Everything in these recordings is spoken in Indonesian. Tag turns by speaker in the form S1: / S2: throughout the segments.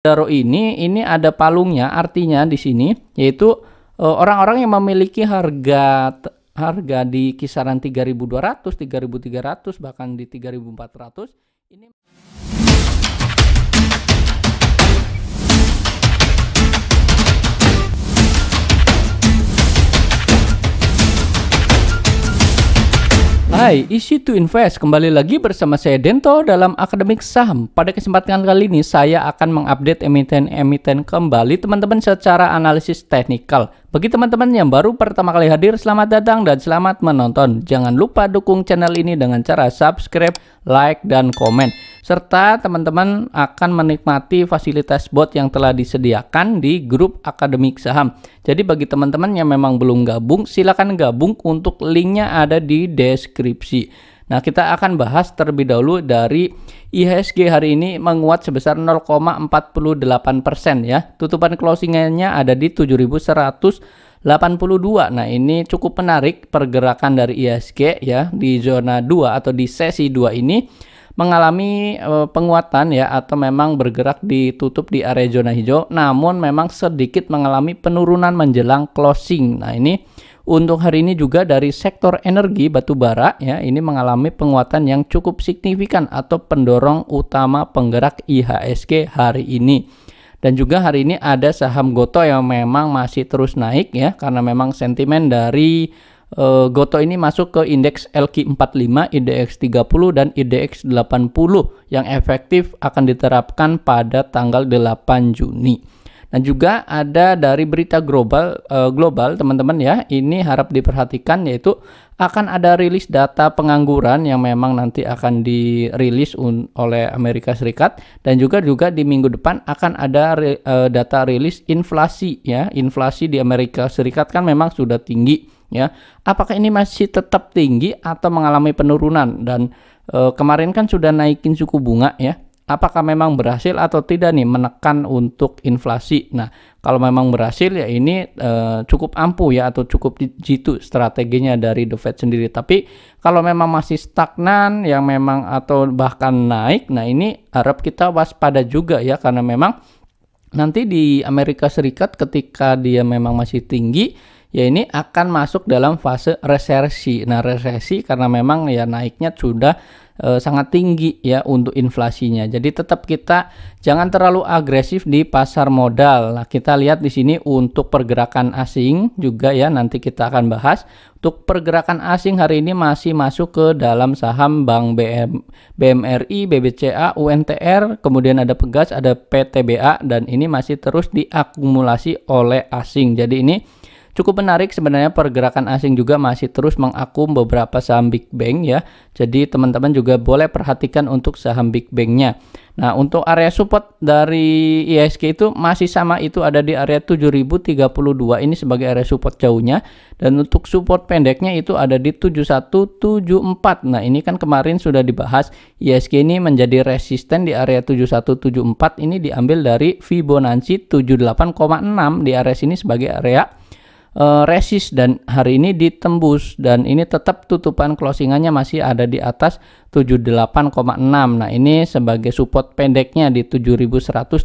S1: Daro ini ini ada palungnya artinya di sini yaitu eh, orang-orang yang memiliki harga harga di kisaran 3.200, 3.300 bahkan di 3.400 ini Hai, Isi to Invest kembali lagi bersama saya Dento dalam Akademik Saham. Pada kesempatan kali ini saya akan mengupdate emiten-emiten kembali teman-teman secara analisis teknikal. Bagi teman-teman yang baru pertama kali hadir, selamat datang dan selamat menonton. Jangan lupa dukung channel ini dengan cara subscribe, like, dan komen serta teman-teman akan menikmati fasilitas bot yang telah disediakan di grup akademik saham. Jadi bagi teman-teman yang memang belum gabung, silakan gabung untuk linknya ada di deskripsi. Nah, kita akan bahas terlebih dahulu dari IHSG hari ini menguat sebesar 0,48% ya. Tutupan closing-nya ada di 7.182. Nah, ini cukup menarik pergerakan dari IHSG ya di zona 2 atau di sesi 2 ini mengalami eh, penguatan ya atau memang bergerak ditutup di area zona hijau namun memang sedikit mengalami penurunan menjelang closing. Nah, ini untuk hari ini juga dari sektor energi batu bara ya ini mengalami penguatan yang cukup signifikan atau pendorong utama penggerak IHSG hari ini. Dan juga hari ini ada saham Goto yang memang masih terus naik ya karena memang sentimen dari uh, Goto ini masuk ke indeks LQ45, IDX 30 dan IDX 80 yang efektif akan diterapkan pada tanggal 8 Juni. Dan juga ada dari berita global uh, global teman-teman ya ini harap diperhatikan yaitu akan ada rilis data pengangguran yang memang nanti akan dirilis oleh Amerika Serikat dan juga juga di minggu depan akan ada re, uh, data rilis inflasi ya inflasi di Amerika Serikat kan memang sudah tinggi ya apakah ini masih tetap tinggi atau mengalami penurunan dan e, kemarin kan sudah naikin suku bunga ya apakah memang berhasil atau tidak nih menekan untuk inflasi. Nah, kalau memang berhasil ya ini e, cukup ampuh ya atau cukup jitu strateginya dari The Fed sendiri. Tapi kalau memang masih stagnan yang memang atau bahkan naik, nah ini harap kita waspada juga ya karena memang nanti di Amerika Serikat ketika dia memang masih tinggi ya ini akan masuk dalam fase resesi. Nah, resesi karena memang ya naiknya sudah e, sangat tinggi ya untuk inflasinya. Jadi tetap kita jangan terlalu agresif di pasar modal. Nah, kita lihat di sini untuk pergerakan asing juga ya nanti kita akan bahas. Untuk pergerakan asing hari ini masih masuk ke dalam saham Bank BM, BMRI, BBCA, UNTR, kemudian ada Pegas, ada PTBA dan ini masih terus diakumulasi oleh asing. Jadi ini Cukup menarik sebenarnya pergerakan asing juga masih terus mengakum beberapa saham Big Bang ya. Jadi teman-teman juga boleh perhatikan untuk saham Big bang Nah, untuk area support dari ISG itu masih sama itu ada di area 7032 ini sebagai area support jauhnya dan untuk support pendeknya itu ada di 7174. Nah, ini kan kemarin sudah dibahas ISG ini menjadi resisten di area 7174 ini diambil dari Fibonacci 78,6 di area sini sebagai area uh, eh, resist dan hari ini ditembus dan ini tetap tutupan closingannya masih ada di atas 78,6 nah ini sebagai support pendeknya di 7174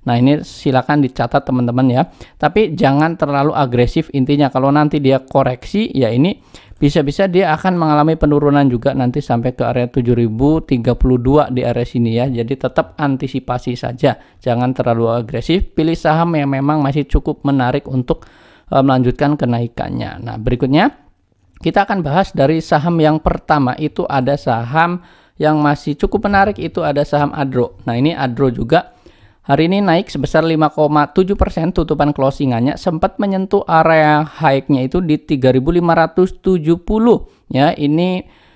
S1: nah ini silakan dicatat teman-teman ya tapi jangan terlalu agresif intinya kalau nanti dia koreksi ya ini bisa-bisa dia akan mengalami penurunan juga nanti sampai ke area 7032 di area sini ya. Jadi tetap antisipasi saja, jangan terlalu agresif. Pilih saham yang memang masih cukup menarik untuk e, melanjutkan kenaikannya. Nah, berikutnya kita akan bahas dari saham yang pertama itu ada saham yang masih cukup menarik itu ada saham Adro. Nah, ini Adro juga Hari ini naik sebesar 5,7% tutupan closingannya sempat menyentuh area high-nya itu di 3570 ya. Ini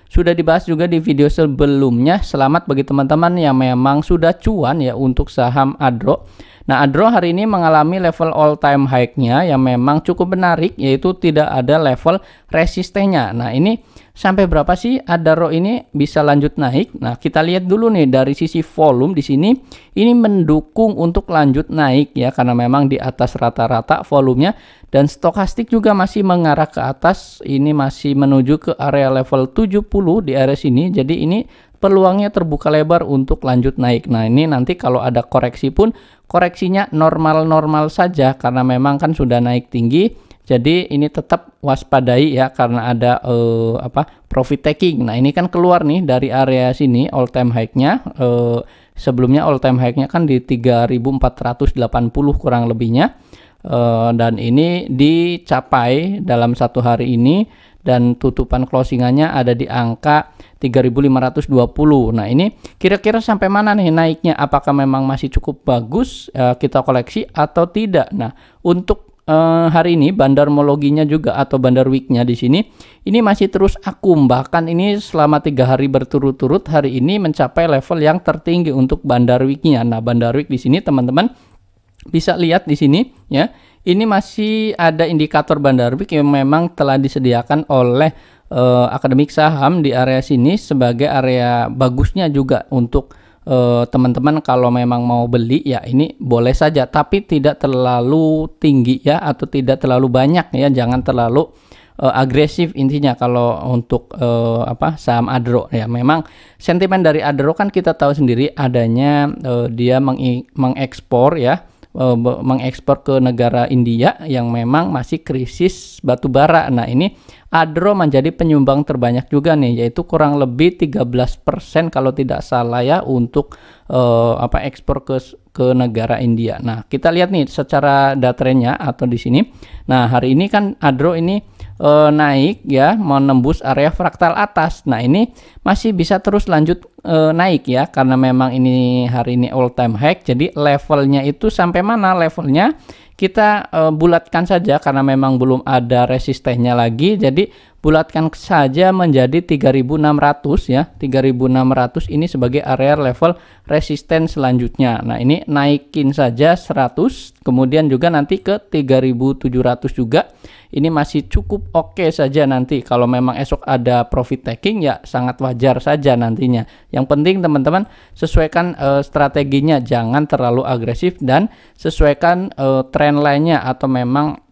S1: sudah dibahas juga di video sebelumnya. Selamat bagi teman-teman yang memang sudah cuan ya untuk saham Adro. Nah, Adro hari ini mengalami level all time high-nya yang memang cukup menarik yaitu tidak ada level resistennya. Nah, ini sampai berapa sih ada row ini bisa lanjut naik? Nah, kita lihat dulu nih dari sisi volume di sini ini mendukung untuk lanjut naik ya karena memang di atas rata-rata volumenya dan stokastik juga masih mengarah ke atas. Ini masih menuju ke area level 70 di area sini. Jadi ini peluangnya terbuka lebar untuk lanjut naik. Nah, ini nanti kalau ada koreksi pun koreksinya normal-normal saja karena memang kan sudah naik tinggi jadi ini tetap waspadai ya karena ada eh, apa profit taking. Nah ini kan keluar nih dari area sini all time high-nya. Eh, sebelumnya all time high-nya kan di 3.480 kurang lebihnya. Eh, dan ini dicapai dalam satu hari ini dan tutupan closingannya ada di angka 3.520. Nah ini kira-kira sampai mana nih naiknya? Apakah memang masih cukup bagus eh, kita koleksi atau tidak? Nah untuk Eh, hari ini bandar bandarmologinya juga atau bandar weeknya di sini ini masih terus akum bahkan ini selama tiga hari berturut-turut hari ini mencapai level yang tertinggi untuk bandar weeknya. Nah bandar week di sini teman-teman bisa lihat di sini ya ini masih ada indikator bandar week yang memang telah disediakan oleh eh, akademik saham di area sini sebagai area bagusnya juga untuk Eh, teman-teman kalau memang mau beli ya ini boleh saja tapi tidak terlalu tinggi ya atau tidak terlalu banyak ya jangan terlalu uh, agresif intinya kalau untuk uh, apa saham Adro ya memang sentimen dari Adro kan kita tahu sendiri adanya uh, dia meng mengekspor ya uh, mengekspor ke negara India yang memang masih krisis batu bara. Nah, ini Adro menjadi penyumbang terbanyak juga nih yaitu kurang lebih 13% kalau tidak salah ya untuk uh, apa ekspor ke ke negara India. Nah, kita lihat nih secara datanya atau di sini. Nah, hari ini kan Adro ini e, naik ya menembus area fraktal atas. Nah, ini masih bisa terus lanjut e, naik ya karena memang ini hari ini all time high. Jadi levelnya itu sampai mana levelnya? Kita e, bulatkan saja karena memang belum ada resistennya lagi. Jadi bulatkan saja menjadi 3600 ya. 3600 ini sebagai area level resisten selanjutnya. Nah, ini naikin saja 100 kemudian juga nanti ke 3700 juga ini masih cukup oke okay saja nanti. Kalau memang esok ada profit taking ya sangat wajar saja nantinya. Yang penting teman-teman sesuaikan uh, strateginya, jangan terlalu agresif dan sesuaikan uh, trend lainnya atau memang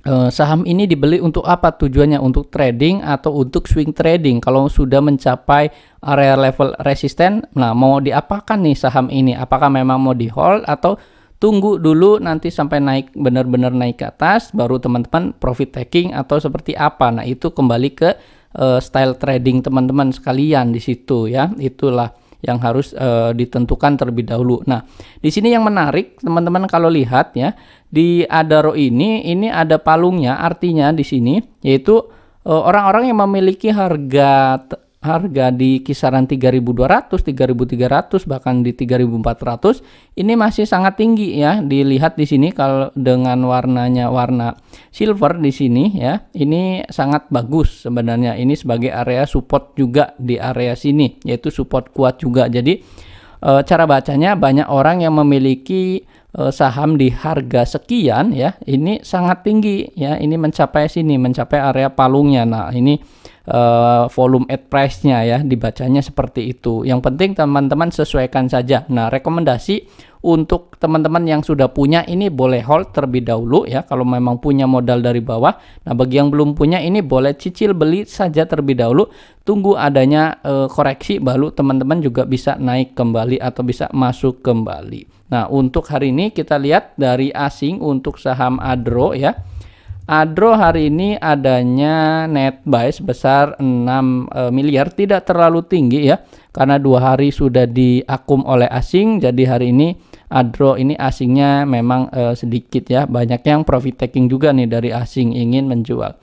S1: Uh, saham ini dibeli untuk apa tujuannya untuk trading atau untuk swing trading kalau sudah mencapai area level resisten nah mau diapakan nih saham ini apakah memang mau di hold atau tunggu dulu nanti sampai naik benar-benar naik ke atas baru teman-teman profit taking atau seperti apa nah itu kembali ke uh, style trading teman-teman sekalian di situ ya itulah yang harus uh, ditentukan terlebih dahulu nah di sini yang menarik teman-teman kalau lihat ya di adaro ini ini ada palungnya artinya di sini yaitu eh, orang-orang uh, yang memiliki harga harga di kisaran 3.200, 3.300 bahkan di 3.400 ini masih sangat tinggi ya. Dilihat di sini kalau dengan warnanya warna silver di sini ya. Ini sangat bagus sebenarnya. Ini sebagai area support juga di area sini yaitu support kuat juga. Jadi eh, cara bacanya banyak orang yang memiliki eh, saham di harga sekian ya. Ini sangat tinggi ya. Ini mencapai sini, mencapai area palungnya. Nah, ini uh, volume at price-nya ya dibacanya seperti itu. Yang penting teman-teman sesuaikan saja. Nah, rekomendasi untuk teman-teman yang sudah punya ini boleh hold terlebih dahulu ya kalau memang punya modal dari bawah. Nah, bagi yang belum punya ini boleh cicil beli saja terlebih dahulu, tunggu adanya uh, koreksi baru teman-teman juga bisa naik kembali atau bisa masuk kembali. Nah, untuk hari ini kita lihat dari asing untuk saham Adro ya Adro hari ini adanya net buy sebesar 6 eh, miliar tidak terlalu tinggi ya karena dua hari sudah diakum oleh asing jadi hari ini Adro ini asingnya memang eh, sedikit ya banyak yang profit taking juga nih dari asing ingin menjual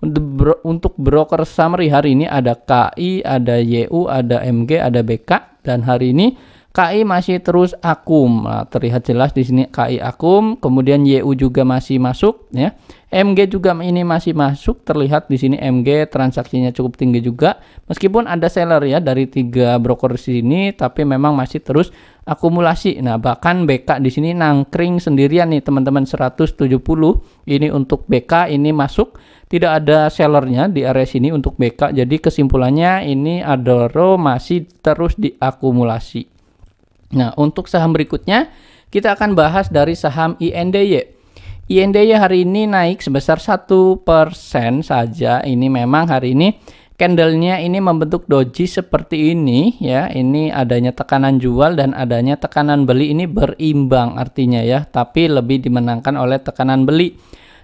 S1: untuk, bro, untuk broker summary hari ini ada KI ada YU ada MG ada BK dan hari ini KI masih terus akum. Nah, terlihat jelas di sini KI akum, kemudian YU juga masih masuk ya. MG juga ini masih masuk, terlihat di sini MG transaksinya cukup tinggi juga. Meskipun ada seller ya dari tiga broker di sini tapi memang masih terus akumulasi. Nah, bahkan BK di sini nangkring sendirian nih teman-teman 170. Ini untuk BK ini masuk, tidak ada sellernya di area sini untuk BK. Jadi kesimpulannya ini Adoro masih terus diakumulasi. Nah, untuk saham berikutnya, kita akan bahas dari saham INDY. INDY hari ini naik sebesar 1% saja. Ini memang hari ini candlenya ini membentuk doji seperti ini ya. Ini adanya tekanan jual dan adanya tekanan beli ini berimbang artinya ya, tapi lebih dimenangkan oleh tekanan beli.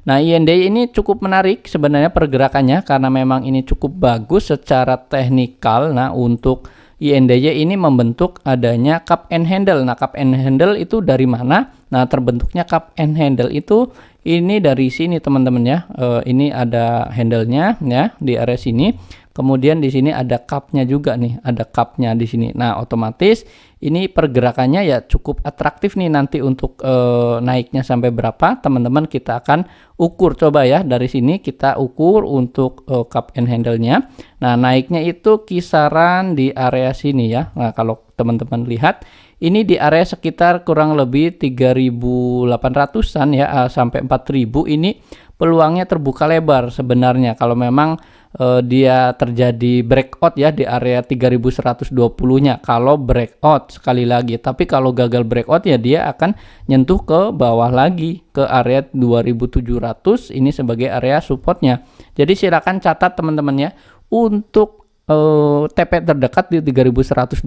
S1: Nah, INDY ini cukup menarik sebenarnya pergerakannya karena memang ini cukup bagus secara teknikal. Nah, untuk INDY ini membentuk adanya cup and handle. Nah, cup and handle itu dari mana? Nah, terbentuknya cup and handle itu ini dari sini teman-teman ya. E, ini ada handle-nya ya di area sini. Kemudian di sini ada cup-nya juga nih, ada cup-nya di sini. Nah, otomatis ini pergerakannya ya cukup atraktif nih nanti untuk e, naiknya sampai berapa teman-teman kita akan ukur coba ya dari sini kita ukur untuk e, cup and handle-nya nah naiknya itu kisaran di area sini ya nah kalau teman-teman lihat ini di area sekitar kurang lebih 3.800an ya eh, sampai 4.000 ini peluangnya terbuka lebar sebenarnya kalau memang uh, dia terjadi breakout ya di area 3120-nya kalau breakout sekali lagi. Tapi kalau gagal breakout ya dia akan nyentuh ke bawah lagi ke area 2700 ini sebagai area supportnya. Jadi silakan catat teman-teman ya untuk eh, TP terdekat di 3120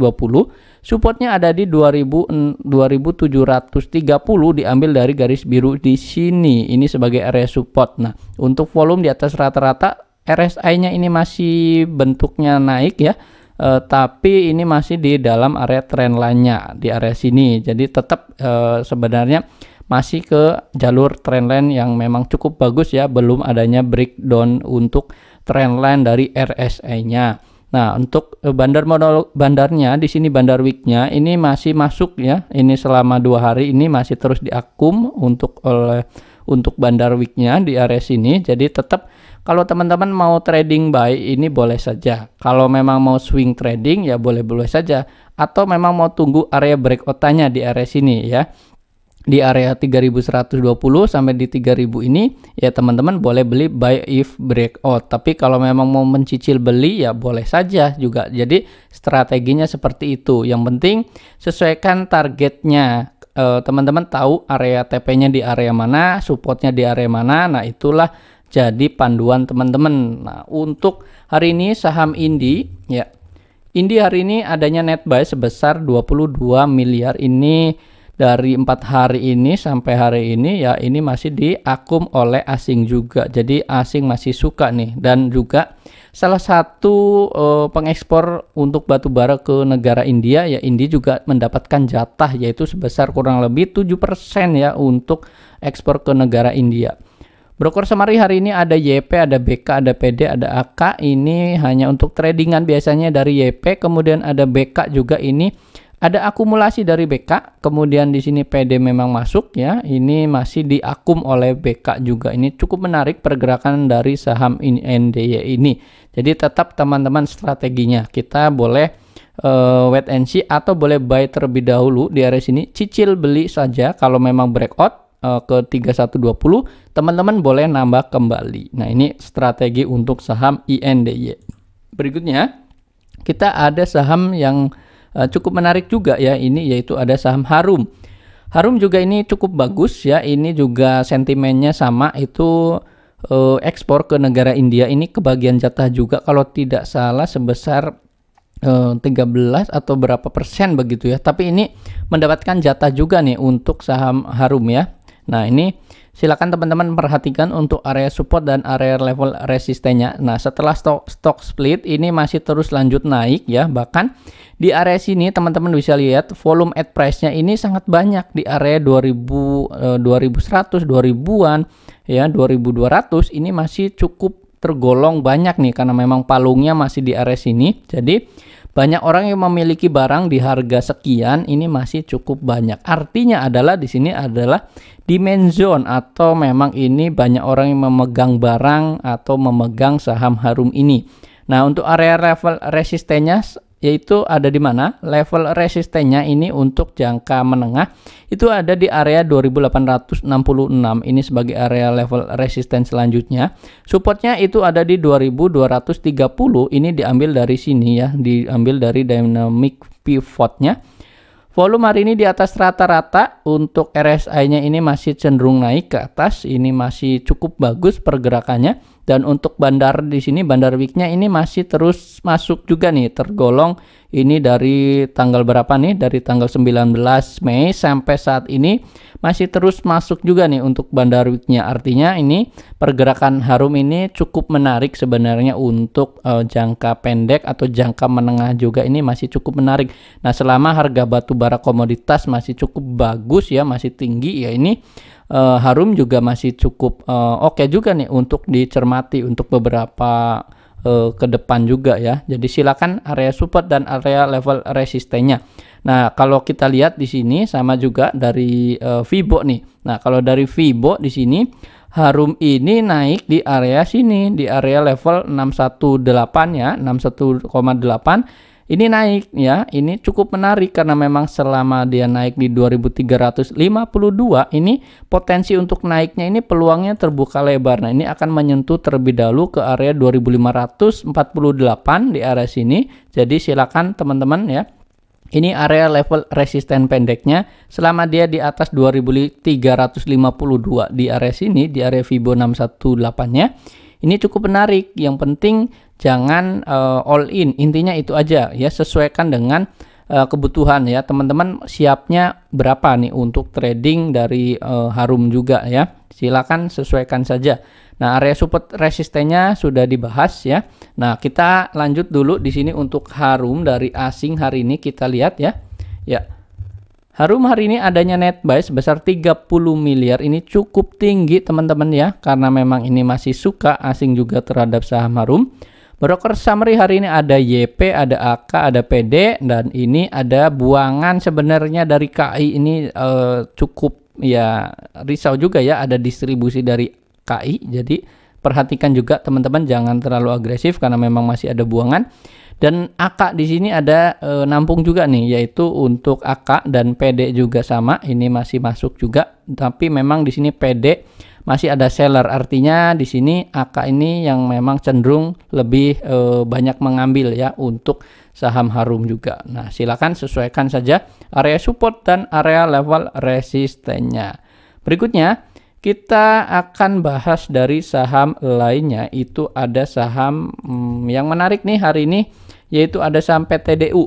S1: supportnya ada di 2000, 2730 diambil dari garis biru di sini ini sebagai area support nah untuk volume di atas rata-rata RSI-nya ini masih bentuknya naik ya, eh, tapi ini masih di dalam area trendline-nya di area sini. Jadi tetap eh, sebenarnya masih ke jalur line yang memang cukup bagus ya, belum adanya breakdown untuk line dari RSI-nya. Nah, untuk eh, bandar modal bandarnya di sini bandar week-nya ini masih masuk ya. Ini selama dua hari ini masih terus diakum untuk oleh untuk bandar week-nya di area sini. Jadi tetap kalau teman-teman mau trading buy ini boleh saja. Kalau memang mau swing trading ya boleh-boleh saja atau memang mau tunggu area breakout-nya di area sini ya. Di area 3120 sampai di 3000 ini ya teman-teman boleh beli buy if breakout. Tapi kalau memang mau mencicil beli ya boleh saja juga. Jadi strateginya seperti itu. Yang penting sesuaikan targetnya eh, teman-teman teman -teman tahu area TP-nya di area mana, supportnya di area mana. Nah, itulah jadi panduan teman-teman. Nah, untuk hari ini saham Indi ya. Indi hari ini adanya net buy sebesar 22 miliar ini dari empat hari ini sampai hari ini ya ini masih diakum oleh asing juga jadi asing masih suka nih dan juga salah satu uh, pengekspor untuk batu bara ke negara India ya Indi juga mendapatkan jatah yaitu sebesar kurang lebih 7% ya untuk ekspor ke negara India Broker semari hari ini ada YP, ada BK, ada PD, ada AK. Ini hanya untuk tradingan biasanya dari YP. Kemudian ada BK juga ini. Ada akumulasi dari BK. Kemudian di sini PD memang masuk ya. Ini masih diakum oleh BK juga. Ini cukup menarik pergerakan dari saham ini, NDY ini. Jadi tetap teman-teman strateginya. Kita boleh uh, wait and see atau boleh buy terlebih dahulu di area sini. Cicil beli saja kalau memang breakout uh, ke 3120, teman-teman boleh nambah kembali. Nah, ini strategi untuk saham INDY. Berikutnya, kita ada saham yang uh, cukup menarik juga ya ini yaitu ada saham Harum. Harum juga ini cukup bagus ya. Ini juga sentimennya sama itu uh, ekspor ke negara India ini kebagian jatah juga kalau tidak salah sebesar 13 atau berapa persen begitu ya. Tapi ini mendapatkan jatah juga nih untuk saham Harum ya. Nah, ini silakan teman-teman perhatikan untuk area support dan area level resistennya. Nah, setelah stok stock split ini masih terus lanjut naik ya. Bahkan di area sini teman-teman bisa lihat volume at price-nya ini sangat banyak di area 2000 2100, 2000-an ya, 2200 ini masih cukup tergolong banyak nih karena memang palungnya masih di area sini. Jadi banyak orang yang memiliki barang di harga sekian ini masih cukup banyak. Artinya adalah di sini adalah zone atau memang ini banyak orang yang memegang barang atau memegang saham harum ini. Nah, untuk area level resistennya yaitu ada di mana level resistennya ini untuk jangka menengah itu ada di area 2866 ini sebagai area level resisten selanjutnya supportnya itu ada di 2230 ini diambil dari sini ya diambil dari dynamic pivotnya Volume hari ini di atas rata-rata untuk RSI-nya ini masih cenderung naik ke atas, ini masih cukup bagus pergerakannya dan untuk bandar di sini bandar weeknya ini masih terus masuk juga nih tergolong ini dari tanggal berapa nih dari tanggal 19 Mei sampai saat ini masih terus masuk juga nih untuk bandar weeknya artinya ini pergerakan harum ini cukup menarik sebenarnya untuk uh, jangka pendek atau jangka menengah juga ini masih cukup menarik. Nah selama harga batu bara komoditas masih cukup bagus ya masih tinggi ya ini uh, harum juga masih cukup uh, oke okay juga nih untuk dicermati untuk beberapa uh, ke depan juga ya. Jadi silakan area support dan area level resistennya. Nah, kalau kita lihat di sini sama juga dari uh, Vibo nih. Nah, kalau dari Vibo di sini Harum ini naik di area sini, di area level 618 ya, 618 ini naik ya, ini cukup menarik karena memang selama dia naik di 2352 ini potensi untuk naiknya ini peluangnya terbuka lebar. Nah, ini akan menyentuh terlebih dahulu ke area 2548 di area sini. Jadi silakan teman-teman ya ini area level resisten pendeknya selama dia di atas 2352 di area sini di area Fibo 618-nya. Ini cukup menarik. Yang penting jangan uh, all in intinya itu aja ya sesuaikan dengan uh, kebutuhan ya teman-teman siapnya berapa nih untuk trading dari uh, Harum juga ya silakan sesuaikan saja nah area support resistennya sudah dibahas ya nah kita lanjut dulu di sini untuk Harum dari asing hari ini kita lihat ya ya Harum hari ini adanya net buy sebesar 30 miliar ini cukup tinggi teman-teman ya karena memang ini masih suka asing juga terhadap saham Harum Broker summary hari ini ada YP, ada AK, ada PD, dan ini ada buangan sebenarnya dari KI ini eh, cukup ya risau juga ya ada distribusi dari KI. Jadi perhatikan juga teman-teman jangan terlalu agresif karena memang masih ada buangan. Dan AK di sini ada e, nampung juga nih yaitu untuk AK dan PD juga sama ini masih masuk juga tapi memang di sini PD masih ada seller artinya di sini AK ini yang memang cenderung lebih e, banyak mengambil ya untuk saham harum juga. Nah, silakan sesuaikan saja area support dan area level resistennya. Berikutnya, kita akan bahas dari saham lainnya. Itu ada saham hmm, yang menarik nih hari ini, yaitu ada saham PTDU.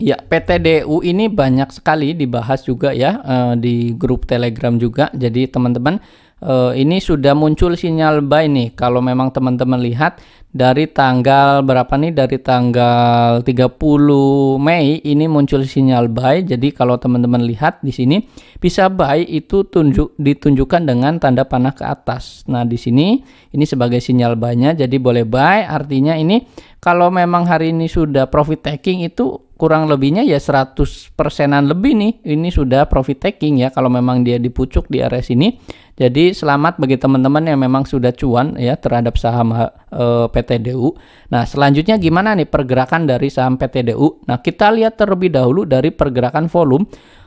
S1: Ya, PTDU ini banyak sekali dibahas juga ya eh, di grup Telegram juga. Jadi teman-teman Uh, ini sudah muncul sinyal buy nih kalau memang teman-teman lihat dari tanggal berapa nih dari tanggal 30 Mei ini muncul sinyal buy jadi kalau teman-teman lihat di sini bisa buy itu tunjuk ditunjukkan dengan tanda panah ke atas nah di sini ini sebagai sinyal buy-nya jadi boleh buy artinya ini kalau memang hari ini sudah profit taking itu kurang lebihnya ya 100 persenan lebih nih ini sudah profit taking ya kalau memang dia dipucuk di area sini jadi selamat bagi teman-teman yang memang sudah cuan ya terhadap saham eh, PTDU nah selanjutnya gimana nih pergerakan dari saham PTDU nah kita lihat terlebih dahulu dari pergerakan volume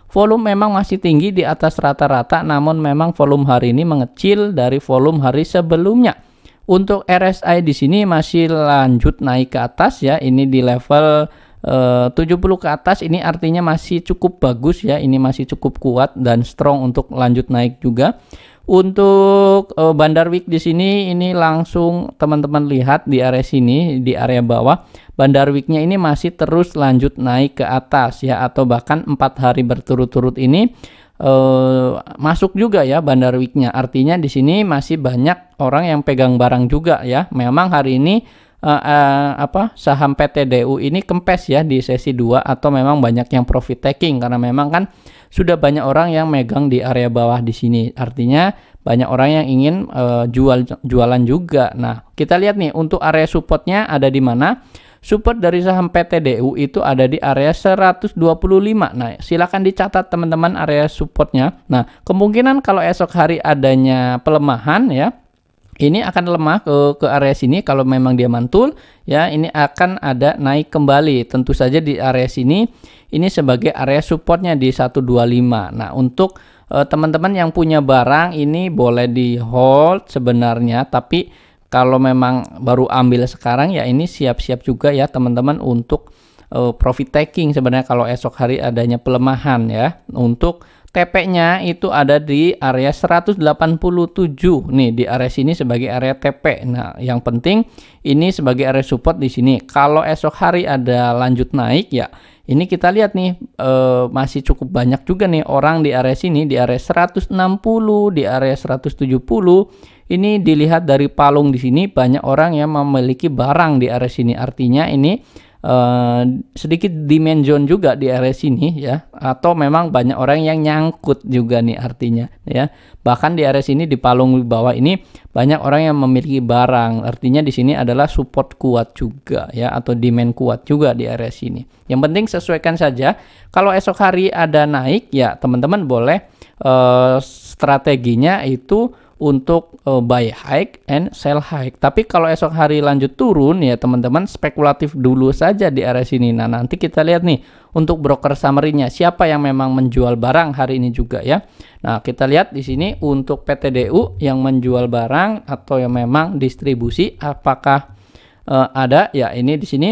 S1: Volume memang masih tinggi di atas rata-rata namun memang volume hari ini mengecil dari volume hari sebelumnya. Untuk RSI di sini masih lanjut naik ke atas ya. Ini di level Eh, tujuh 70 ke atas ini artinya masih cukup bagus ya, ini masih cukup kuat dan strong untuk lanjut naik juga. Untuk uh, Bandar Week di sini ini langsung teman-teman lihat di area sini di area bawah Bandar Weeknya ini masih terus lanjut naik ke atas ya atau bahkan empat hari berturut-turut ini Uh, masuk juga ya Bandar Weeknya. Artinya di sini masih banyak orang yang pegang barang juga ya. Memang hari ini uh, uh, apa saham PTDU ini kempes ya di sesi 2 atau memang banyak yang profit taking karena memang kan sudah banyak orang yang megang di area bawah di sini. Artinya banyak orang yang ingin uh, jual jualan juga. Nah, kita lihat nih untuk area supportnya ada di mana? Support dari saham PTDU itu ada di area 125. Nah, silakan dicatat teman-teman area supportnya. Nah, kemungkinan kalau esok hari adanya pelemahan ya, ini akan lemah ke ke area sini kalau memang dia mantul ya ini akan ada naik kembali tentu saja di area sini ini sebagai area supportnya di 125 nah untuk eh, teman-teman eh, yang punya barang ini boleh di hold sebenarnya tapi kalau memang baru ambil sekarang ya ini siap-siap juga ya teman-teman untuk uh, profit taking sebenarnya kalau esok hari adanya pelemahan ya untuk TP-nya itu ada di area 187 nih di area sini sebagai area TP. Nah, yang penting ini sebagai area support di sini. Kalau esok hari ada lanjut naik ya, ini kita lihat nih e, masih cukup banyak juga nih orang di area sini di area 160, di area 170. Ini dilihat dari palung di sini banyak orang yang memiliki barang di area sini. Artinya ini Eh, sedikit dimension juga di area sini ya atau memang banyak orang yang nyangkut juga nih artinya ya bahkan di area sini di palung bawah ini banyak orang yang memiliki barang artinya di sini adalah support kuat juga ya atau demand kuat juga di area sini yang penting sesuaikan saja kalau esok hari ada naik ya teman-teman boleh uh, strateginya itu untuk uh, buy high and sell high. Tapi kalau esok hari lanjut turun ya teman-teman spekulatif dulu saja di area sini. Nah, nanti kita lihat nih untuk broker summary-nya siapa yang memang menjual barang hari ini juga ya. Nah, kita lihat di sini untuk PTDU yang menjual barang atau yang memang distribusi apakah uh, ada ya ini di sini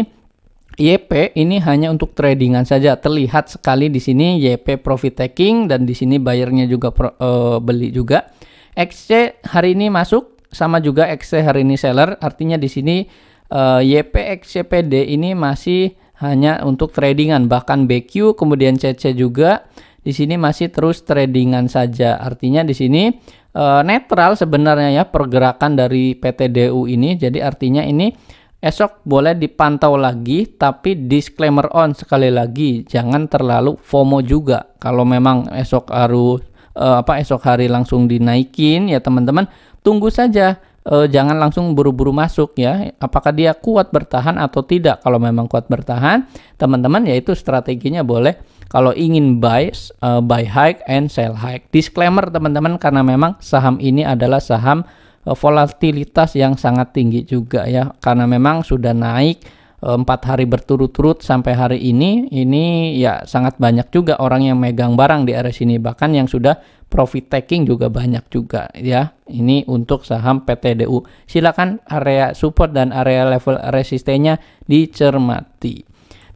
S1: YP ini hanya untuk tradingan saja. Terlihat sekali di sini YP profit taking dan di sini bayarnya juga pro, e, beli juga. XC hari ini masuk sama juga XC hari ini seller artinya di sini uh, eh, YPXCPD ini masih hanya untuk tradingan bahkan BQ kemudian CC juga di sini masih terus tradingan saja artinya di sini uh, netral sebenarnya ya pergerakan dari PTDU ini jadi artinya ini esok boleh dipantau lagi tapi disclaimer on sekali lagi jangan terlalu FOMO juga kalau memang esok harus uh, apa esok hari langsung dinaikin ya teman-teman tunggu saja uh, jangan langsung buru-buru masuk ya apakah dia kuat bertahan atau tidak kalau memang kuat bertahan teman-teman yaitu strateginya boleh kalau ingin buy uh, buy high and sell high disclaimer teman-teman karena memang saham ini adalah saham volatilitas yang sangat tinggi juga ya karena memang sudah naik empat hari berturut-turut sampai hari ini ini ya sangat banyak juga orang yang megang barang di area sini bahkan yang sudah profit taking juga banyak juga ya ini untuk saham PTDU silakan area support dan area level resistennya dicermati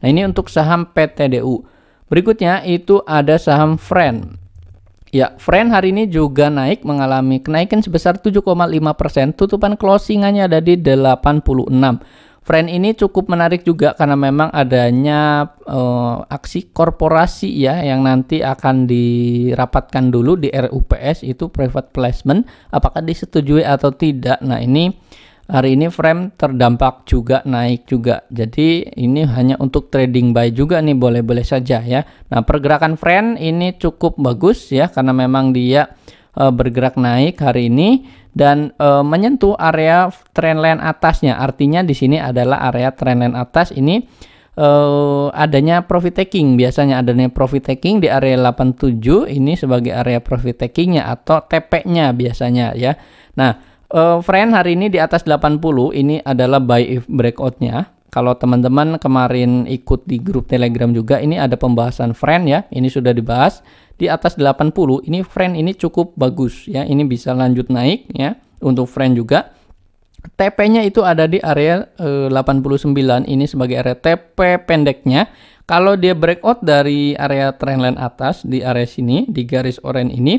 S1: nah ini untuk saham PTDU berikutnya itu ada saham friend Ya, Friend hari ini juga naik mengalami kenaikan sebesar 7,5%, tutupan closingannya ada di 86. Friend ini cukup menarik juga karena memang adanya uh, aksi korporasi ya yang nanti akan dirapatkan dulu di RUPS itu private placement apakah disetujui atau tidak. Nah, ini hari ini frame terdampak juga naik juga. Jadi ini hanya untuk trading buy juga nih boleh-boleh saja ya. Nah, pergerakan friend ini cukup bagus ya karena memang dia uh, bergerak naik hari ini dan e, menyentuh area trendline atasnya. Artinya di sini adalah area trendline atas ini e, adanya profit taking. Biasanya adanya profit taking di area 87 ini sebagai area profit takingnya atau TP-nya biasanya ya. Nah, e, friend hari ini di atas 80 ini adalah buy if breakoutnya kalau teman-teman kemarin ikut di grup Telegram juga, ini ada pembahasan friend ya, ini sudah dibahas di atas 80 ini friend ini cukup bagus ya ini bisa lanjut naik ya untuk friend juga TP-nya itu ada di area e, eh, 89 ini sebagai area TP pendeknya kalau dia breakout dari area trendline atas di area sini di garis oranye ini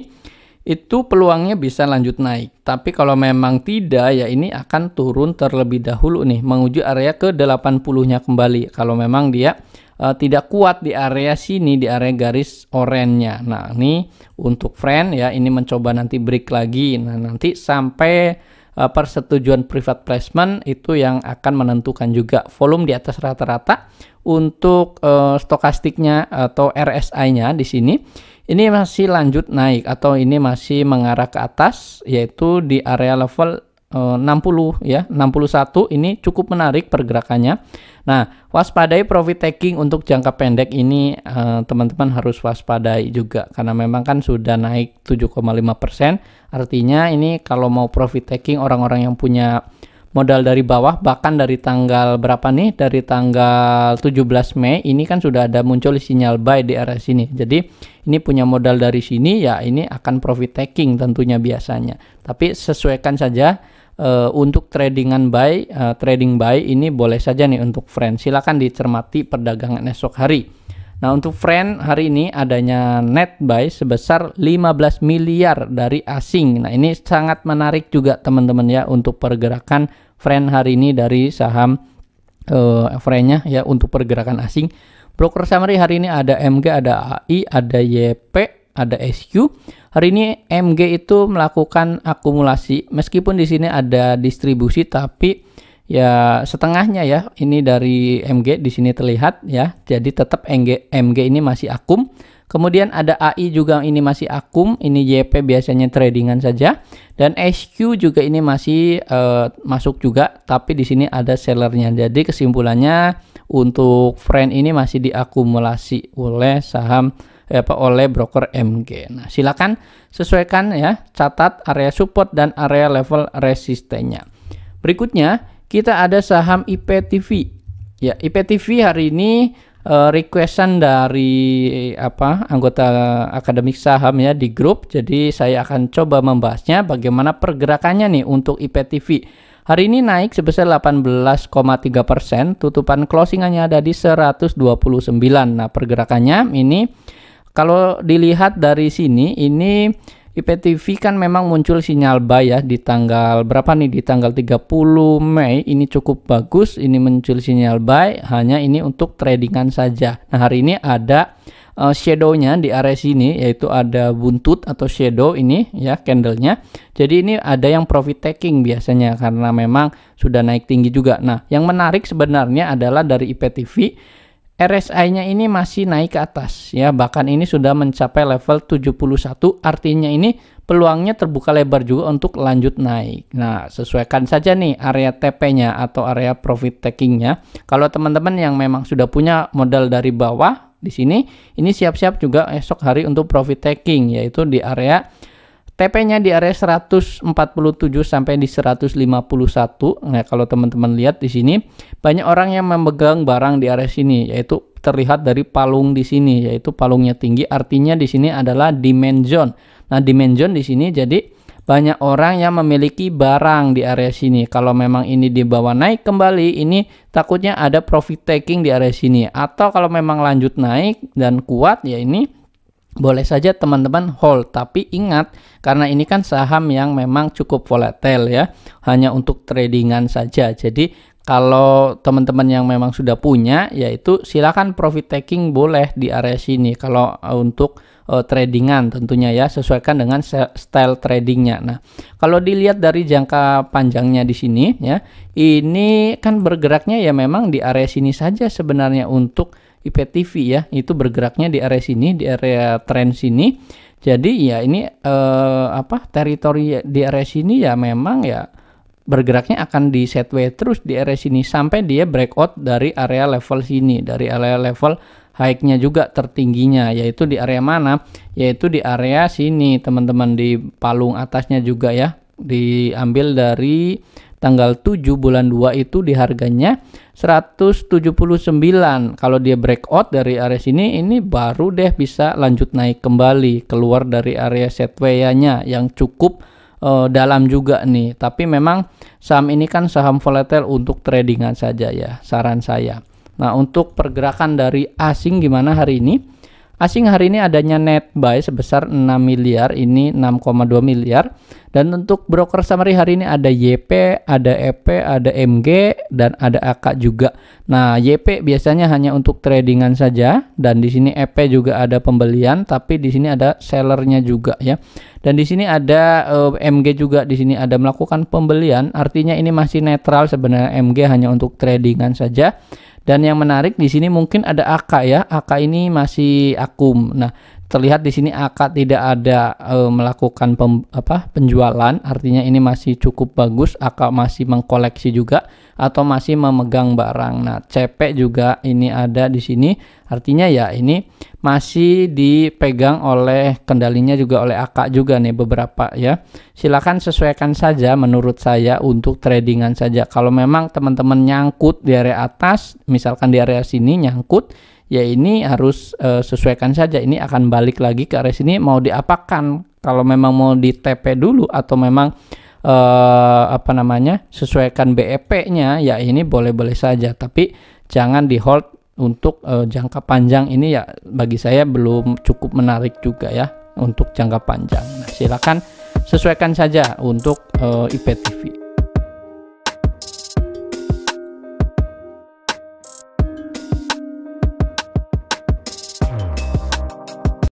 S1: itu peluangnya bisa lanjut naik. Tapi kalau memang tidak ya ini akan turun terlebih dahulu nih menguji area ke 80-nya kembali kalau memang dia uh, tidak kuat di area sini di area garis oranye Nah, ini untuk friend ya, ini mencoba nanti break lagi. Nah, nanti sampai uh, persetujuan private placement itu yang akan menentukan juga volume di atas rata-rata untuk uh, stokastiknya atau RSI-nya di sini. Ini masih lanjut naik atau ini masih mengarah ke atas yaitu di area level 60 eh, ya 61 ini cukup menarik pergerakannya. Nah waspadai profit taking untuk jangka pendek ini eh, teman-teman eh, harus waspadai juga karena memang kan sudah naik 7,5 persen. Artinya ini kalau mau profit taking orang-orang yang punya modal dari bawah bahkan dari tanggal berapa nih dari tanggal 17 Mei ini kan sudah ada muncul sinyal buy di area sini jadi ini punya modal dari sini ya ini akan profit taking tentunya biasanya tapi sesuaikan saja Uh, untuk tradingan buy, uh, eh, trading buy ini boleh saja nih untuk friend. Silakan dicermati perdagangan esok hari. Nah, untuk friend hari ini adanya net buy sebesar 15 miliar dari asing. Nah, ini sangat menarik juga teman-teman ya untuk pergerakan friend hari ini dari saham uh, friendnya ya untuk pergerakan asing. Broker summary hari ini ada MG, ada AI, ada YP, ada SQ. Hari ini MG itu melakukan akumulasi meskipun di sini ada distribusi tapi ya setengahnya ya ini dari MG di sini terlihat ya. Jadi tetap MG MG ini masih akum. Kemudian ada AI juga ini masih akum, ini JP biasanya tradingan saja dan SQ juga ini masih uh, masuk juga tapi di sini ada sellernya. Jadi kesimpulannya untuk friend ini masih diakumulasi oleh saham Eh, apa oleh broker MG. Nah, silakan sesuaikan ya, catat area support dan area level resistennya. Berikutnya, kita ada saham IPTV. Ya, IPTV hari ini uh, requestan dari apa anggota akademik saham ya di grup. Jadi saya akan coba membahasnya bagaimana pergerakannya nih untuk IPTV. Hari ini naik sebesar 18,3 persen, tutupan closingannya ada di 129. Nah pergerakannya ini kalau dilihat dari sini, ini IPTV kan memang muncul sinyal buy ya di tanggal berapa nih? Di tanggal 30 Mei ini cukup bagus, ini muncul sinyal buy, hanya ini untuk tradingan saja. Nah, hari ini ada uh, shadownya di area sini yaitu ada buntut atau shadow ini ya candlenya. Jadi ini ada yang profit taking biasanya karena memang sudah naik tinggi juga. Nah, yang menarik sebenarnya adalah dari IPTV RSI-nya ini masih naik ke atas ya bahkan ini sudah mencapai level 71 artinya ini peluangnya terbuka lebar juga untuk lanjut naik. Nah, sesuaikan saja nih area TP-nya atau area profit taking-nya. Kalau teman-teman yang memang sudah punya modal dari bawah di sini, ini siap-siap juga esok hari untuk profit taking yaitu di area TP-nya di area 147 sampai di 151. Nah, kalau teman-teman lihat di sini banyak orang yang memegang barang di area sini yaitu terlihat dari palung di sini yaitu palungnya tinggi artinya di sini adalah demand zone. Nah, demand zone di sini jadi banyak orang yang memiliki barang di area sini. Kalau memang ini dibawa naik kembali, ini takutnya ada profit taking di area sini. Atau kalau memang lanjut naik dan kuat ya ini boleh saja teman-teman hold tapi ingat karena ini kan saham yang memang cukup volatile ya hanya untuk tradingan saja jadi kalau teman-teman yang memang sudah punya yaitu silakan profit taking boleh di area sini kalau eh, untuk uh, tradingan tentunya ya sesuaikan dengan style tradingnya nah kalau dilihat dari jangka panjangnya di sini ya ini kan bergeraknya ya memang di area sini saja sebenarnya untuk IPTV ya itu bergeraknya di area sini di area trend sini jadi ya ini eh, apa teritori di area sini ya memang ya bergeraknya akan di setway terus di area sini sampai dia breakout dari area level sini dari area level high-nya juga tertingginya yaitu di area mana yaitu di area sini teman-teman di palung atasnya juga ya diambil dari tanggal 7 bulan 2 itu di harganya 179. Kalau dia breakout dari area sini ini baru deh bisa lanjut naik kembali keluar dari area setwayanya yang cukup uh, dalam juga nih. Tapi memang saham ini kan saham volatile untuk tradingan saja ya saran saya. Nah, untuk pergerakan dari asing gimana hari ini? Asing hari ini adanya net buy sebesar 6 miliar, ini 6,2 miliar. Dan untuk broker summary hari ini ada YP, ada EP, ada MG, dan ada AK juga. Nah, YP biasanya hanya untuk tradingan saja dan di sini EP juga ada pembelian tapi di sini ada sellernya juga ya. Dan di sini ada uh, eh, MG juga di sini ada melakukan pembelian, artinya ini masih netral sebenarnya MG hanya untuk tradingan saja. Dan yang menarik di sini mungkin ada AK ya. AK ini masih akum. Nah, terlihat di sini akad tidak ada e, melakukan pem, apa penjualan artinya ini masih cukup bagus akad masih mengkoleksi juga atau masih memegang barang nah CP juga ini ada di sini artinya ya ini masih dipegang oleh kendalinya juga oleh akad juga nih beberapa ya silakan sesuaikan saja menurut saya untuk tradingan saja kalau memang teman-teman nyangkut di area atas misalkan di area sini nyangkut ya ini harus e, sesuaikan saja ini akan balik lagi ke area sini mau diapakan kalau memang mau di TP dulu atau memang e, apa namanya sesuaikan BEP-nya ya ini boleh-boleh saja tapi jangan di hold untuk e, jangka panjang ini ya bagi saya belum cukup menarik juga ya untuk jangka panjang nah silakan sesuaikan saja untuk e, IPTV